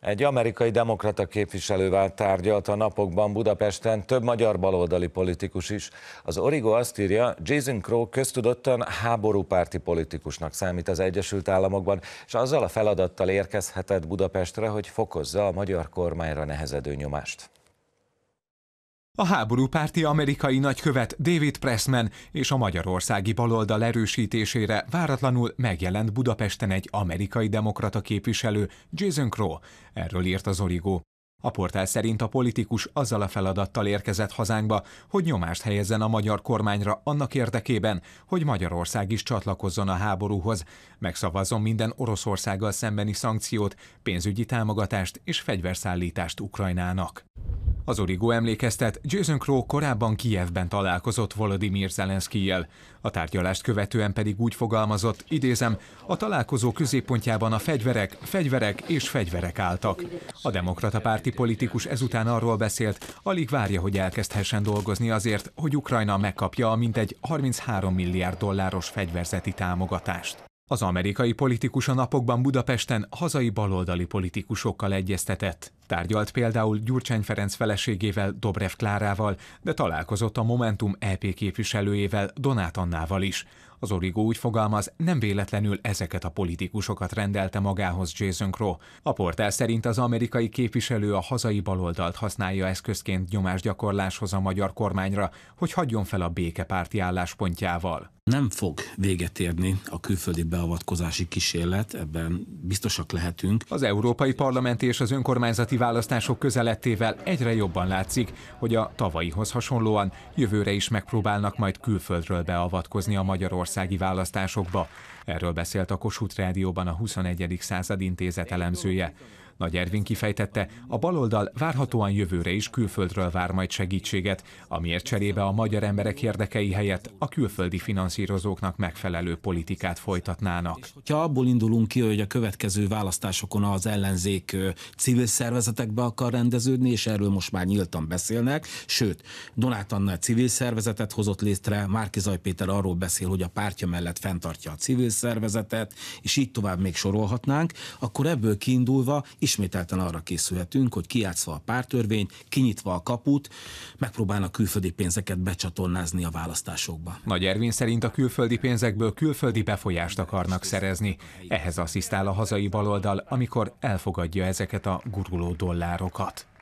Egy amerikai demokrata képviselővel tárgyalt a napokban Budapesten több magyar baloldali politikus is. Az Origo azt írja, Jason Crow köztudottan háborúpárti politikusnak számít az Egyesült Államokban, és azzal a feladattal érkezhetett Budapestre, hogy fokozza a magyar kormányra nehezedő nyomást. A háborúpárti amerikai nagykövet David Pressman és a magyarországi baloldal erősítésére váratlanul megjelent Budapesten egy amerikai demokrata képviselő, Jason Crow, erről írt az Origó. A portál szerint a politikus azzal a feladattal érkezett hazánkba, hogy nyomást helyezzen a magyar kormányra annak érdekében, hogy Magyarország is csatlakozzon a háborúhoz, megszavazzon minden Oroszországgal szembeni szankciót, pénzügyi támogatást és fegyverszállítást Ukrajnának. Az origó emlékeztet, Jason Crow korábban Kijevben találkozott Volodymyr Zelenszkijel. A tárgyalást követően pedig úgy fogalmazott, idézem, a találkozó középpontjában a fegyverek, fegyverek és fegyverek álltak. A demokrata párti politikus ezután arról beszélt, alig várja, hogy elkezdhessen dolgozni azért, hogy Ukrajna megkapja a mintegy 33 milliárd dolláros fegyverzeti támogatást. Az amerikai politikus a napokban Budapesten hazai baloldali politikusokkal egyeztetett. Tárgyalt például Gyurcsány Ferenc feleségével, Dobrev Klárával, de találkozott a Momentum EP képviselőjével, Donát Annával is. Az origó úgy fogalmaz, nem véletlenül ezeket a politikusokat rendelte magához Jason Crow. A portál szerint az amerikai képviselő a hazai baloldalt használja eszközként nyomásgyakorláshoz a magyar kormányra, hogy hagyjon fel a békepárti álláspontjával. Nem fog véget érni a külföldi beavatkozási kísérlet, ebben biztosak lehetünk. Az Európai Parlament és az önkormányzati választások közelettével egyre jobban látszik, hogy a tavalyihoz hasonlóan jövőre is megpróbálnak majd külföldről beavatkozni a magyarországi választásokba. Erről beszélt a Kossuth Rádióban a 21. század intézet elemzője. Nagy Ervin kifejtette, a baloldal várhatóan jövőre is külföldről vár majd segítséget, amiért cserébe a magyar emberek érdekei helyett a külföldi finanszírozóknak megfelelő politikát folytatnának. Ha abból indulunk ki, hogy a következő választásokon az ellenzék civil szervezetekbe akar rendeződni, és erről most már nyíltan beszélnek, sőt, Donát Anna civil szervezetet hozott létre, Márki Zaj Péter arról beszél, hogy a pártja mellett fenntartja a civil szervezetet, és így tovább még sorolhatnánk, akkor ebből kiindulva ismételten arra készülhetünk, hogy kiátszva a pártörvényt, kinyitva a kaput, megpróbálnak külföldi pénzeket becsatornázni a választásokba. Nagy Ervin szerint a külföldi pénzekből külföldi befolyást akarnak szerezni. Ehhez asszisztál a hazai baloldal, amikor elfogadja ezeket a guruló dollárokat.